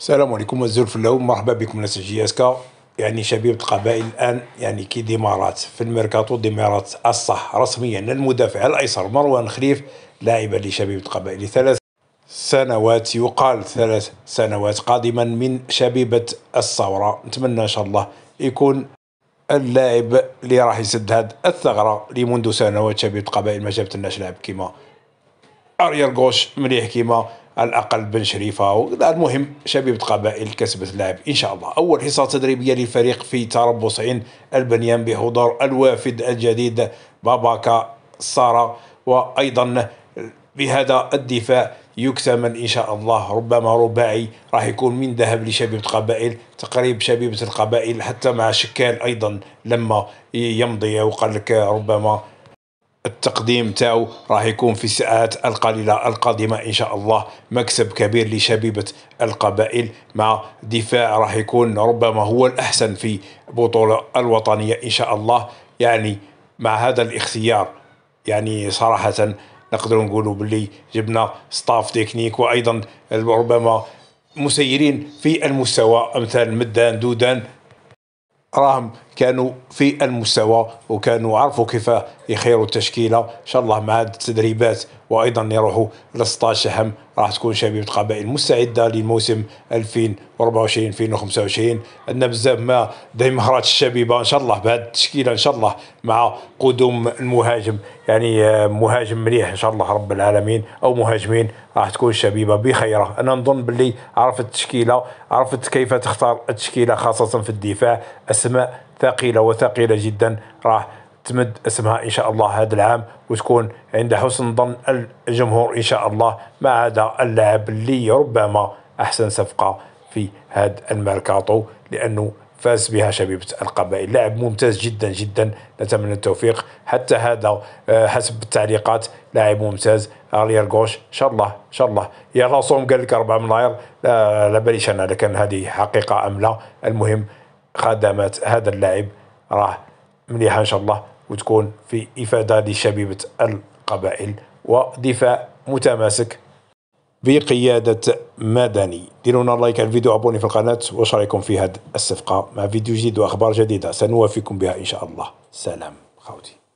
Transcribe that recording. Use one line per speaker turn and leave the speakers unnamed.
السلام عليكم الزول في اللوم مرحبا بكم ناس جي اس كا يعني شبيبة القبائل الان يعني كي ديمارات في الميركاتو ديمارات الصح رسميا المدافع الايسر مروان خليف لاعبا لشبيبة القبائل ثلاث سنوات يقال ثلاث سنوات قادما من شبيبة الثورة نتمنى ان شاء الله يكون اللاعب اللي راح يسد هاد الثغرة اللي منذ سنوات شبيبة القبائل ما جابت لناش لاعب كيما اريال غوش مليح كيما الأقل بن شريفة المهم شبيبة قبائل كسبت لعب إن شاء الله أول حصة تدريبية للفريق في تربص عين البنيان بحضور الوافد الجديد باباكا سارة وأيضا بهذا الدفاع يكتمل ان شاء الله ربما رباعي راح يكون من ذهب لشبيبه قبائل تقريب شبيبه القبائل حتى مع شكال ايضا لما يمضي وقال لك ربما التقديم تاعو راح يكون في الساعات القليله القادمه ان شاء الله مكسب كبير لشبيبه القبائل مع دفاع راح يكون ربما هو الاحسن في بطوله الوطنيه ان شاء الله يعني مع هذا الاختيار يعني صراحه نقدر نقولوا باللي جبنا ستاف تكنيك وايضا ربما مسيرين في المستوى امثال مدان دودان راهم كانوا في المستوى وكانوا عرفوا كيف يخيروا التشكيله ان شاء الله مع التدريبات وايضا يروحوا ل 16 هم راح تكون شبيبة قبائل مستعدة للموسم 2024 2025 عندنا بزاف ما دايما مهرات الشبيبة ان شاء الله بهذه التشكيلة ان شاء الله مع قدوم المهاجم يعني آه، مهاجم مليح ان شاء الله رب العالمين او مهاجمين راح تكون الشبيبة بخيرة انا نظن باللي عرفت التشكيلة عرفت كيف تختار التشكيلة خاصة في الدفاع اسماء ثقيلة وثقيلة جدا راح تمد اسمها ان شاء الله هذا العام وتكون عند حسن ظن الجمهور ان شاء الله ما عدا اللاعب اللي ربما احسن صفقه في هذا الميركاتو لانه فاز بها شبيبة القبائل لاعب ممتاز جدا جدا نتمنى التوفيق حتى هذا آه، حسب التعليقات لاعب ممتاز الير غوش ان شاء الله ان شاء الله يا راسهم قال لك 4 ملاير لا, لا باليش انا كان هذه حقيقه ام لا المهم خدمات هذا اللاعب راه مليحه ان شاء الله وتكون في إفادة لشبيبة القبائل ودفاع متماسك بقيادة مدني ديرونا لايك على الفيديو ابوني في القناة واش رايكم في هذه الصفقة مع فيديو جديد وأخبار جديدة سنوافيكم بها إن شاء الله سلام خوتي